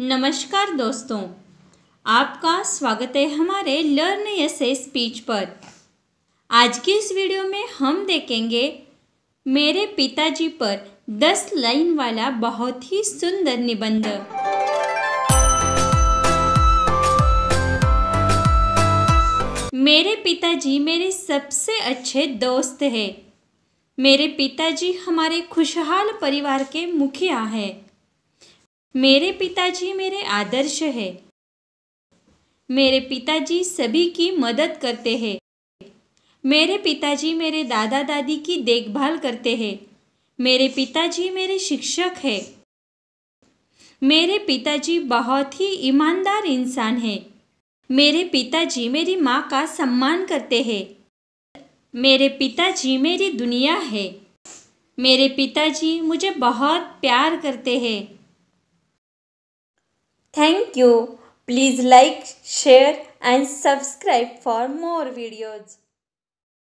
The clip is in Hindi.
नमस्कार दोस्तों आपका स्वागत है हमारे लर्न ऐसे स्पीच पर आज की इस वीडियो में हम देखेंगे मेरे पिताजी पर दस लाइन वाला बहुत ही सुंदर निबंध मेरे पिताजी मेरे सबसे अच्छे दोस्त हैं मेरे पिताजी हमारे खुशहाल परिवार के मुखिया हैं मेरे पिताजी मेरे आदर्श है मेरे पिताजी सभी की मदद करते हैं मेरे पिताजी मेरे दादा दादी की देखभाल करते हैं मेरे पिताजी मेरे शिक्षक है मेरे पिताजी बहुत ही ईमानदार इंसान है मेरे पिताजी मेरी माँ का सम्मान करते हैं मेरे पिताजी मेरी दुनिया है मेरे पिताजी मुझे बहुत प्यार करते हैं Thank you. Please like, share and subscribe for more videos.